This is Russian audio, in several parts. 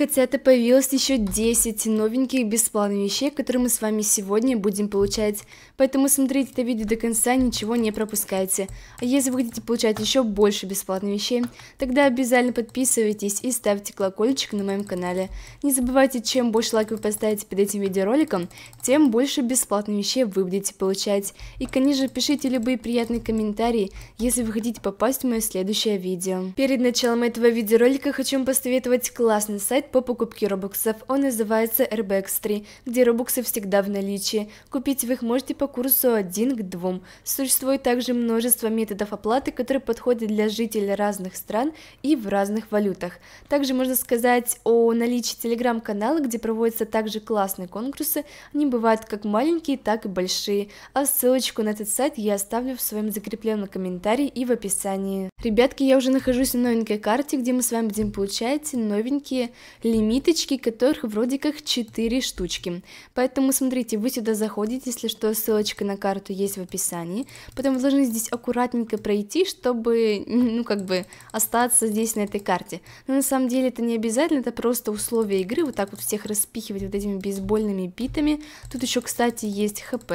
Котята появилось еще 10 новеньких бесплатных вещей, которые мы с вами сегодня будем получать. Поэтому смотрите это видео до конца, ничего не пропускайте. А если вы хотите получать еще больше бесплатных вещей, тогда обязательно подписывайтесь и ставьте колокольчик на моем канале. Не забывайте, чем больше лайков вы поставите под этим видеороликом, тем больше бесплатных вещей вы будете получать. И, конечно, пишите любые приятные комментарии, если вы хотите попасть в мое следующее видео. Перед началом этого видеоролика хочу вам посоветовать классный сайт, по покупке робоксов. Он называется RBX 3, где робоксы всегда в наличии. Купить вы их можете по курсу 1 к 2. Существует также множество методов оплаты, которые подходят для жителей разных стран и в разных валютах. Также можно сказать о наличии телеграм-канала, где проводятся также классные конкурсы. Они бывают как маленькие, так и большие. А ссылочку на этот сайт я оставлю в своем закрепленном комментарии и в описании. Ребятки, я уже нахожусь на новенькой карте, где мы с вами будем получать новенькие лимиточки, которых вроде как 4 штучки. Поэтому смотрите, вы сюда заходите, если что, ссылочка на карту есть в описании. Потом вы должны здесь аккуратненько пройти, чтобы, ну, как бы остаться здесь на этой карте. Но на самом деле это не обязательно, это просто условия игры, вот так вот всех распихивать вот этими бейсбольными битами. Тут еще, кстати, есть хп,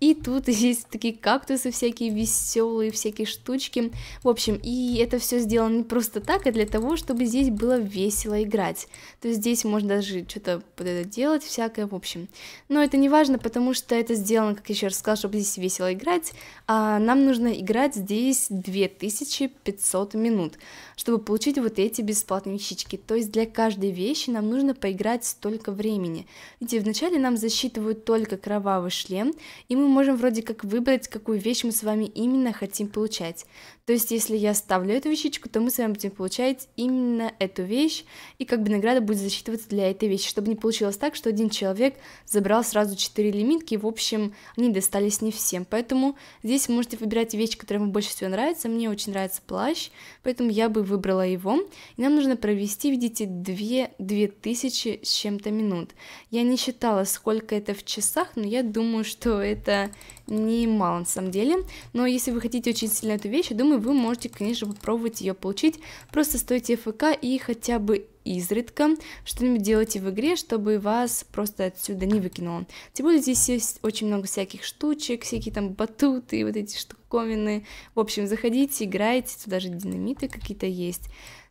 и тут есть такие кактусы всякие веселые, всякие штучки. В общем, и это все сделано не просто так, а для того, чтобы здесь было весело играть то здесь можно даже что-то под это делать всякое, в общем. Но это не важно, потому что это сделано, как я еще раз сказала, чтобы здесь весело играть, а нам нужно играть здесь 2500 минут, чтобы получить вот эти бесплатные вещички. То есть для каждой вещи нам нужно поиграть столько времени. Видите, вначале нам засчитывают только кровавый шлем, и мы можем вроде как выбрать, какую вещь мы с вами именно хотим получать. То есть если я ставлю эту вещичку, то мы с вами будем получать именно эту вещь, и как бы награждать награда будет засчитываться для этой вещи, чтобы не получилось так, что один человек забрал сразу 4 лимитки, и, в общем, они достались не всем. Поэтому здесь вы можете выбирать вещь, которая вам больше всего нравится. Мне очень нравится плащ, поэтому я бы выбрала его. И нам нужно провести, видите, 2, 2000 с чем-то минут. Я не считала, сколько это в часах, но я думаю, что это немало на самом деле. Но если вы хотите очень сильно эту вещь, я думаю, вы можете, конечно, попробовать ее получить. Просто стойте ФК и хотя бы изредка что-нибудь делайте в игре, чтобы вас просто отсюда не выкинуло. Тем более здесь есть очень много всяких штучек, всякие там батуты, вот эти штуковины. В общем, заходите, играйте, тут даже динамиты какие-то есть.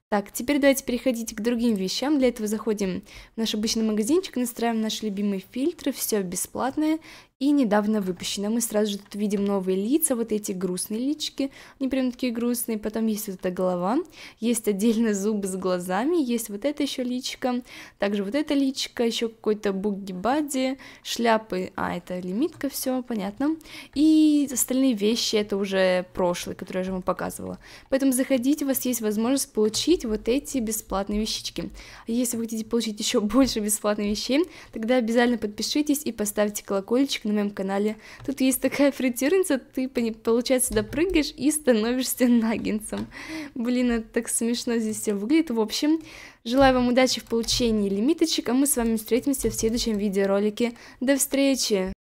Так, теперь давайте переходить к другим вещам. Для этого заходим в наш обычный магазинчик, настраиваем наши любимые фильтры, все бесплатное, и недавно выпущена. Мы сразу же тут видим новые лица, вот эти грустные лички, они прям такие грустные, потом есть вот эта голова, есть отдельно зубы с глазами, есть вот это еще личка, также вот эта личка, еще какой-то буги-бади, шляпы, а, это лимитка, все понятно, и остальные вещи это уже прошлые, которые я же вам показывала. Поэтому заходите, у вас есть возможность получить вот эти бесплатные вещички. А если вы хотите получить еще больше бесплатных вещей, тогда обязательно подпишитесь и поставьте колокольчик, на моем канале. Тут есть такая фритюрница, ты, получается, сюда прыгаешь и становишься наггинсом. Блин, это так смешно здесь все выглядит. В общем, желаю вам удачи в получении лимиточек, а мы с вами встретимся в следующем видеоролике. До встречи!